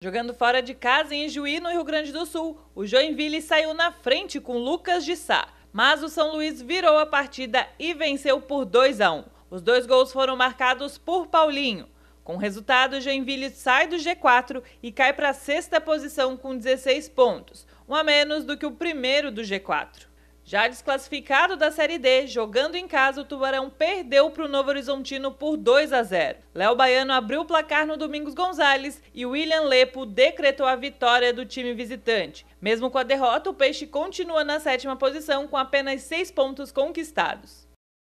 Jogando fora de casa em Juí, no Rio Grande do Sul, o Joinville saiu na frente com Lucas de Sá, mas o São Luís virou a partida e venceu por 2 a 1. Os dois gols foram marcados por Paulinho. Com o resultado, Joinville sai do G4 e cai para a sexta posição com 16 pontos, um a menos do que o primeiro do G4. Já desclassificado da Série D, jogando em casa, o Tubarão perdeu para o Novo Horizontino por 2 a 0. Léo Baiano abriu o placar no Domingos Gonzalez e William Lepo decretou a vitória do time visitante. Mesmo com a derrota, o Peixe continua na sétima posição com apenas seis pontos conquistados.